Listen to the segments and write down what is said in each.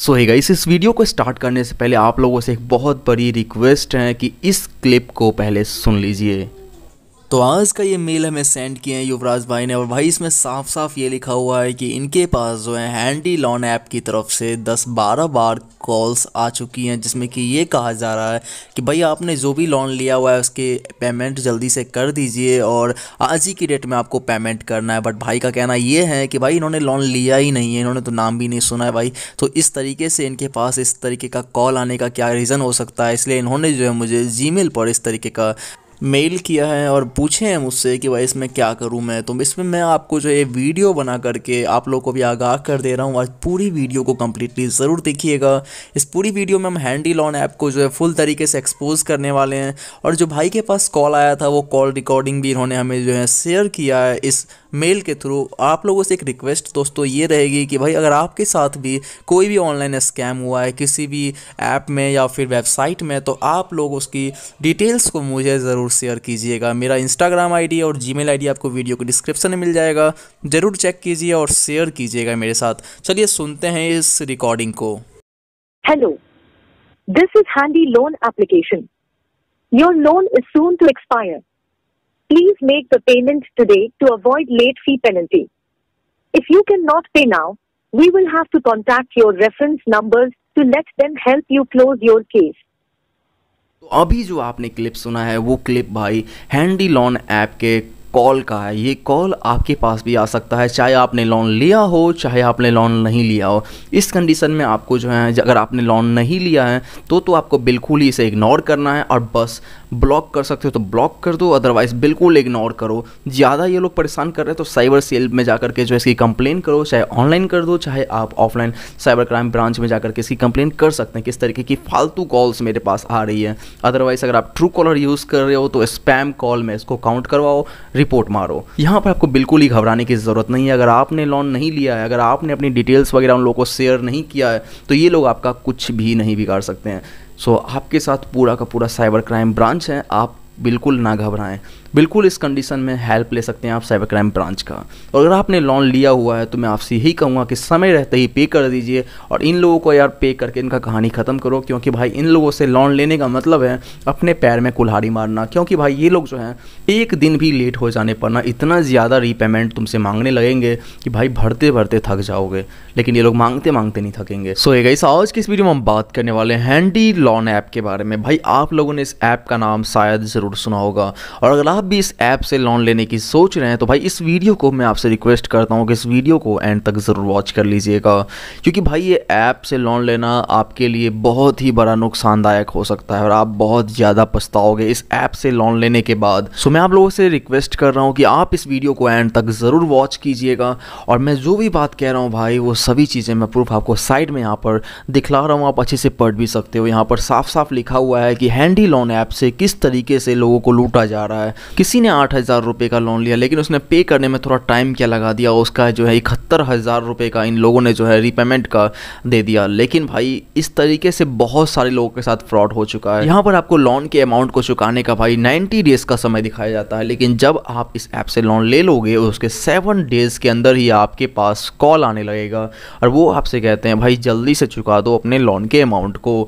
सो so, guys इस video को start करने से पहले आप लोगों से एक बहुत बड़ी रिक्वेस्ट है कि इस क्लिप को पहले सुन लीजिए तो आज का ये मेल हमें सेंड किए हैं युवराज भाई ने और भाई इसमें साफ साफ ये लिखा हुआ है कि इनके पास जो है हैंडी लॉन ऐप की तरफ से 10-12 बार कॉल्स आ चुकी हैं जिसमें कि ये कहा जा रहा है कि भाई आपने जो भी लोन लिया हुआ है उसके पेमेंट जल्दी से कर दीजिए और आज ही की डेट में आपको पेमेंट करना है बट भाई का कहना ये है कि भाई इन्होंने लोन लिया ही नहीं है इन्होंने तो नाम भी नहीं सुना है भाई तो इस तरीके से इनके पास इस तरीके का कॉल आने का क्या रीज़न हो सकता है इसलिए इन्होंने जो है मुझे जी पर इस तरीके का मेल किया है और पूछे हैं मुझसे कि भाई इसमें क्या करूं मैं तो इसमें मैं आपको जो ये वीडियो बना करके आप लोगों को भी आगाह कर दे रहा हूं आज पूरी वीडियो को कम्प्लीटली ज़रूर देखिएगा इस पूरी वीडियो में हम हैंडी लॉन ऐप को जो है फुल तरीके से एक्सपोज करने वाले हैं और जो भाई के पास कॉल आया था वो कॉल रिकॉर्डिंग भी इन्होंने हमें जो है शेयर किया है इस मेल के थ्रू आप लोगों से एक रिक्वेस्ट दोस्तों ये रहेगी कि भाई अगर आपके साथ भी कोई भी ऑनलाइन स्कैम हुआ है किसी भी ऐप में या फिर वेबसाइट में तो आप लोग उसकी डिटेल्स को मुझे ज़रूर ज़रूर शेयर कीजिएगा मेरा इंस्टाग्राम आईडी और जी मेल आपको वीडियो के डिस्क्रिप्शन में मिल जाएगा ज़रूर चेक कीजिए और शेयर कीजिएगा मेरे साथ चलिए सुनते हैं इस रिकॉर्डिंग को hello this is Handy loan application your loan is soon to expire please make the payment today to avoid late fee penalty if you can not pay now we will have to contact your reference number to let them help you close your case अभी जो आपने clip सुना है वो clip भाई Handy loan app के call का है ये कॉल आपके पास भी आ सकता है चाहे आपने लोन लिया हो चाहे आपने लोन नहीं लिया हो इस कंडीशन में आपको जो है अगर आपने लोन नहीं लिया है तो तो आपको बिल्कुल ही इसे इग्नोर करना है और बस ब्लॉक कर सकते हो तो ब्लॉक कर दो अदरवाइज़ बिल्कुल इग्नोर करो ज़्यादा ये लोग परेशान कर रहे हैं तो साइबर सेल में जा करके जो इसकी कंप्लेन करो चाहे ऑनलाइन कर दो चाहे आप ऑफलाइन साइबर क्राइम ब्रांच में जा के इसकी कंप्लेन कर सकते हैं किस तरीके की फालतू कॉल्स मेरे पास आ रही है अदरवाइज़ अगर आप ट्रू कॉलर यूज़ कर रहे हो तो स्पैम कॉल में इसको काउंट करवाओ रिपोर्ट मारो यहाँ पर आपको बिल्कुल ही घबराने की ज़रूरत नहीं है अगर आपने लोन नहीं लिया है अगर आपने अपनी डिटेल्स वगैरह उन लोगों को शेयर नहीं किया है तो ये लोग आपका कुछ भी नहीं बिगाड़ सकते हैं सो आपके साथ पूरा का पूरा साइबर क्राइम ब्रांच है आप बिल्कुल ना घबराएं बिल्कुल इस कंडीशन में हेल्प ले सकते हैं आप साइबर क्राइम ब्रांच का और अगर आपने लोन लिया हुआ है तो मैं आपसे यही कहूँगा कि समय रहते ही पे कर दीजिए और इन लोगों को यार पे करके इनका कहानी ख़त्म करो क्योंकि भाई इन लोगों से लोन लेने का मतलब है अपने पैर में कुल्हाड़ी मारना क्योंकि भाई ये लोग जो हैं एक दिन भी लेट हो जाने पर ना इतना ज़्यादा रीपेमेंट तुमसे मांगने लगेंगे कि भाई भरते भरते थक जाओगे लेकिन ये लोग मांगते मांगते नहीं थकेंगे सो ये गाइस आज की इस वीडियो में हम बात करने वाले हैं हैंडी लोन ऐप के बारे में भाई आप लोगों ने इस ऐप का नाम शायद ज़रूर सुना होगा और अगर आप आप भी इस ऐप से लोन लेने की सोच रहे हैं तो भाई इस वीडियो को मैं आपसे रिक्वेस्ट करता हूँ कि इस वीडियो को एंड तक ज़रूर वॉच कर लीजिएगा क्योंकि भाई ये ऐप से लोन लेना आपके लिए बहुत ही बड़ा नुकसानदायक हो सकता है और आप बहुत ज़्यादा पछताओगे इस ऐप से लोन लेने के बाद सो मैं आप लोगों से रिक्वेस्ट कर रहा हूँ कि आप इस वीडियो को एंड तक ज़रूर वॉच कीजिएगा और मैं जो भी बात कह रहा हूँ भाई वो सभी चीज़ें मैं प्रूफ आपको साइड में यहाँ पर दिखला रहा हूँ आप अच्छे से पढ़ भी सकते हो यहाँ पर साफ साफ लिखा हुआ है कि हैंडी लोन ऐप से किस तरीके से लोगों को लूटा जा रहा है किसी ने आठ हज़ार रुपये का लोन लिया लेकिन उसने पे करने में थोड़ा टाइम क्या लगा दिया उसका जो है इकहत्तर हज़ार रुपये का इन लोगों ने जो है रिपेमेंट का दे दिया लेकिन भाई इस तरीके से बहुत सारे लोगों के साथ फ्रॉड हो चुका है यहाँ पर आपको लोन के अमाउंट को चुकाने का भाई नाइन्टी डेज़ का समय दिखाया जाता है लेकिन जब आप इस ऐप से लोन ले लोगे उसके सेवन डेज़ के अंदर ही आपके पास कॉल आने लगेगा और वो आपसे कहते हैं भाई जल्दी से चुका दो अपने लोन के अमाउंट को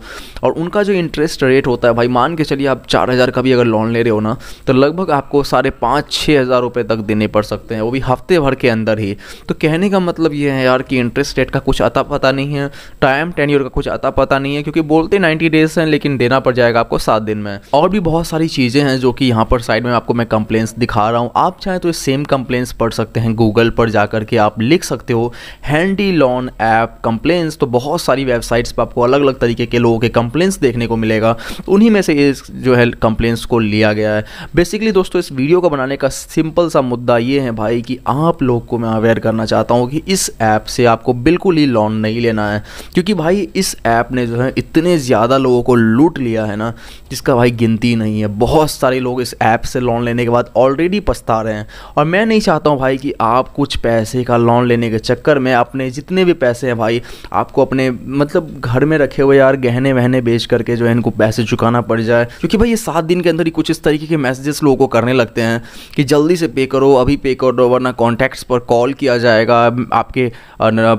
और उनका जो इंटरेस्ट रेट होता है भाई मान के चलिए आप चार हज़ार का भी अगर लोन ले रहे हो ना तो लगभग आपको साढ़े पाँच छः हज़ार रुपये तक देने पड़ सकते हैं वो भी हफ्ते भर के अंदर ही तो कहने का मतलब ये है यार कि इंटरेस्ट रेट का कुछ अता पता नहीं है टाइम टेन का कुछ अता पता नहीं है क्योंकि बोलते नाइन्टी डेज हैं लेकिन देना पड़ जाएगा आपको सात दिन में और भी बहुत सारी चीज़ें हैं जो कि यहाँ पर साइड में आपको मैं कंप्लेंट्स दिखा रहा हूँ आप चाहें तो सेम कंप्लेन्स पढ़ सकते हैं गूगल पर जा करके आप लिख सकते हो हैंडी लॉन ऐप कंप्लेंट्स तो बहुत सारी वेबसाइट्स पर आपको अलग अलग तरीके के लोगों के कंप्लेंट्स देखने को मिलेगा उन्हीं में से इस जो है कंप्लेन्स को लिया गया है बेसिकली दोस्तों इस वीडियो को बनाने का सिंपल सा मुद्दा ये है भाई कि आप लोग को मैं अवेयर करना चाहता हूँ कि इस ऐप से आपको बिल्कुल ही लोन नहीं लेना है क्योंकि भाई इस ऐप ने जो है इतने ज़्यादा लोगों को लूट लिया है ना जिसका भाई गिनती नहीं है बहुत सारे लोग इस ऐप से लोन लेने के बाद ऑलरेडी पछता रहे हैं और मैं नहीं चाहता हूँ भाई कि आप कुछ पैसे का लोन लेने के चक्कर में अपने जितने भी पैसे हैं भाई आपको अपने मतलब घर में रखे हुए यार गहने वहने बेच करके जो है इनको पैसे चुकाना पड़ जाए क्योंकि भाई ये सात दिन के अंदर ही कुछ इस तरीके के मैसेजेस लोगों को करने लगते हैं कि जल्दी से पे करो अभी पे करो वरना कॉन्टैक्ट्स पर कॉल किया जाएगा आपके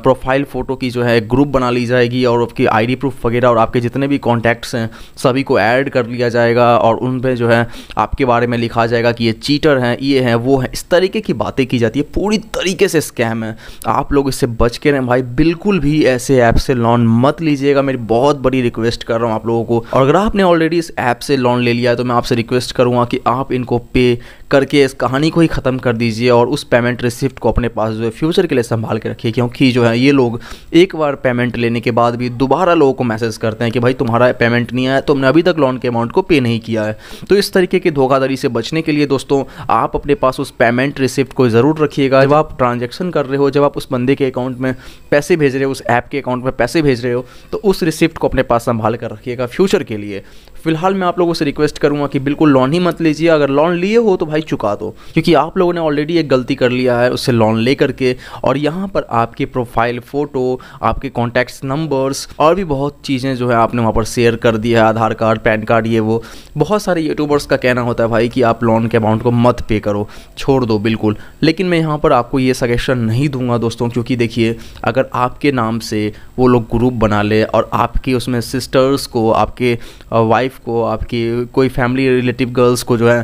प्रोफाइल फ़ोटो की जो है ग्रुप बना ली जाएगी और आपकी आईडी प्रूफ वगैरह और आपके जितने भी कॉन्टैक्ट्स हैं सभी को ऐड कर लिया जाएगा और उन पर जो है आपके बारे में लिखा जाएगा कि ये चीटर हैं ये हैं वो है इस तरीके की बातें की जाती है पूरी तरीके से स्कैम है आप लोग इससे बच के रहें भाई बिल्कुल भी ऐसे ऐप से लोन मत लीजिएगा मेरी बहुत बड़ी रिक्वेस्ट कर रहा हूँ आप लोगों को और अगर आपने ऑलरेडी इस ऐप से लोन ले लिया है तो मैं आपसे रिक्वेस्ट करूँगा कि आप इनको पे करके इस कहानी को ही ख़त्म कर दीजिए और उस पेमेंट रिसिप्ट को अपने पास जो है फ्यूचर के लिए संभाल के रखिए क्योंकि जो है ये लोग एक बार पेमेंट लेने के बाद भी दोबारा लोगों को मैसेज करते हैं कि भाई तुम्हारा पेमेंट नहीं आया तुमने अभी तक लोन के अमाउंट को पे नहीं किया है तो इस तरीके की धोखाधड़ी से बचने के लिए दोस्तों आप अपने पास उस पेमेंट रिसिप्ट को ज़रूर रखिएगा जब आप ट्रांजेक्शन कर रहे हो जब आप उस बंदे के अकाउंट में पैसे भेज रहे हो उस ऐप के अकाउंट में पैसे भेज रहे हो तो उस रिसिप्ट को अपने पास संभाल कर रखिएगा फ्यूचर के लिए फिलहाल मैं आप लोगों से रिक्वेस्ट करूँगा कि बिल्कुल लोन ही मत लीजिए अगर लोन लिए हो तो भाई चुका दो क्योंकि आप लोगों ने ऑलरेडी एक गलती कर लिया है उससे लोन ले करके और यहाँ पर आपके प्रोफाइल फ़ोटो आपके कॉन्टैक्ट नंबर्स और भी बहुत चीज़ें जो है आपने वहाँ पर शेयर कर दी है आधार कार्ड पैन कार्ड ये वो बहुत सारे यूट्यूबर्स का कहना होता है भाई कि आप लोन के अमाउंट को मत पे करो छोड़ दो बिल्कुल लेकिन मैं यहाँ पर आपको ये सजेशन नहीं दूंगा दोस्तों क्योंकि देखिए अगर आपके नाम से वो लोग ग्रुप बना ले और आपके उसमें सिस्टर्स को आपके वाइफ वाइफ को आपकी कोई फैमिली रिलेटिव गर्ल्स को जो है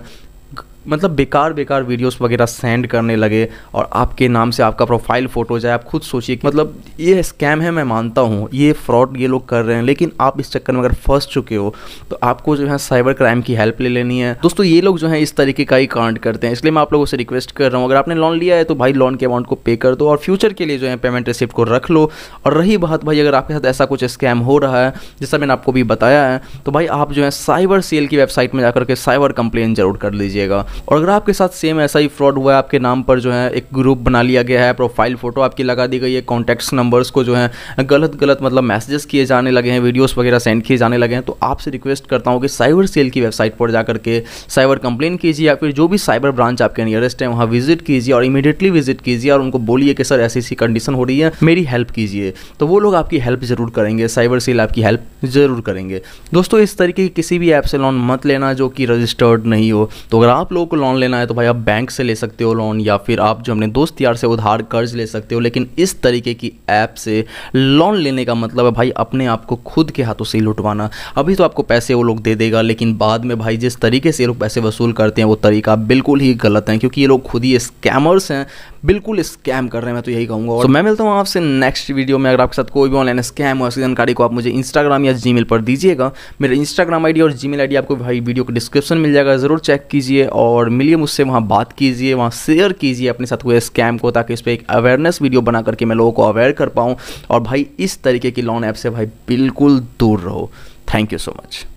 मतलब बेकार बेकार वीडियोस वगैरह सेंड करने लगे और आपके नाम से आपका प्रोफाइल फ़ोटो जाए आप खुद सोचिए कि मतलब ये स्कैम है मैं मानता हूँ ये फ्रॉड ये लोग कर रहे हैं लेकिन आप इस चक्कर में अगर फंस चुके हो तो आपको जो है साइबर क्राइम की हेल्प ले लेनी है दोस्तों ये लोग जो है इस तरीके का ही कांड करते हैं इसलिए मैं आप लोगों से रिक्वेस्ट कर रहा हूँ अगर आपने लोन लिया है तो भाई लोन के अमाउंट को पे कर दो और फ्यूचर के लिए जो है पेमेंट रिसिप्ट को रख लो और रही बात भाई अगर आपके साथ ऐसा कुछ स्कैम हो रहा है जैसा मैंने आपको भी बताया है तो भाई आप जो है साइबर सेल की वेबसाइट में जाकर के साइबर कंप्लेन जरूर कर लीजिएगा और अगर आपके साथ सेम ऐसा ही फ्रॉड हुआ है आपके नाम पर जो है एक ग्रुप बना लिया गया है प्रोफाइल फ़ोटो आपकी लगा दी गई है कॉन्टैक्ट्स नंबर्स को जो है गलत गलत मतलब मैसेजेस किए जाने लगे हैं वीडियोस वगैरह सेंड किए जाने लगे हैं तो आपसे रिक्वेस्ट करता हूँ कि साइबर सेल की वेबसाइट पर जा करके साइबर कंप्लेन कीजिए या फिर जो भी साइबर ब्रांच आपके नियरेस्ट है वहाँ विजिट कीजिए और इमीडिएटली विजिट कीजिए और उनको बोलिए कि सर ऐसी ऐसी कंडीशन हो रही है मेरी हेल्प कीजिए तो वो लोग आपकी हेल्प ज़रूर करेंगे साइबर सेल आपकी हेल्प ज़रूर करेंगे दोस्तों इस तरीके की किसी भी ऐप से लोन मत लेना जो कि रजिस्टर्ड नहीं हो तो अगर आप लोग को लोन लेना है तो भाई आप बैंक से ले सकते हो लोन या फिर आप जो अपने दोस्त यार से उधार कर्ज ले सकते हो लेकिन इस तरीके की ऐप से लोन लेने का मतलब है भाई अपने आप को खुद के हाथों से ही लुटवाना अभी तो आपको पैसे वो लोग दे देगा लेकिन बाद में भाई जिस तरीके से ये लोग पैसे वसूल करते हैं वो तरीका बिल्कुल ही गलत है क्योंकि ये लोग खुद ही स्कैमर्स हैं बिल्कुल स्कैम कर रहे हैं मैं तो यही कहूँगा और so, मैं मिलता हूँ आपसे नेक्स्ट वीडियो में अगर आपके साथ कोई भी ऑनलाइन स्कैम हो ऐसी जानकारी को आप मुझे इंस्टाग्राम या जी पर दीजिएगा मेरा इंस्टाग्राम आई और जी मेल आपको भाई वीडियो को डिस्क्रिप्शन मिल जाएगा ज़रूर चेक कीजिए और मिलिए मुझसे वहाँ बात कीजिए वहाँ शेयर कीजिए अपने साथ हुए स्कैम को ताकि इस पर एक अवेयरनेस वीडियो बना करके मैं लोगों को अवेयर कर पाऊँ और भाई इस तरीके की लॉन ऐप से भाई बिल्कुल दूर रहो थैंक यू सो मच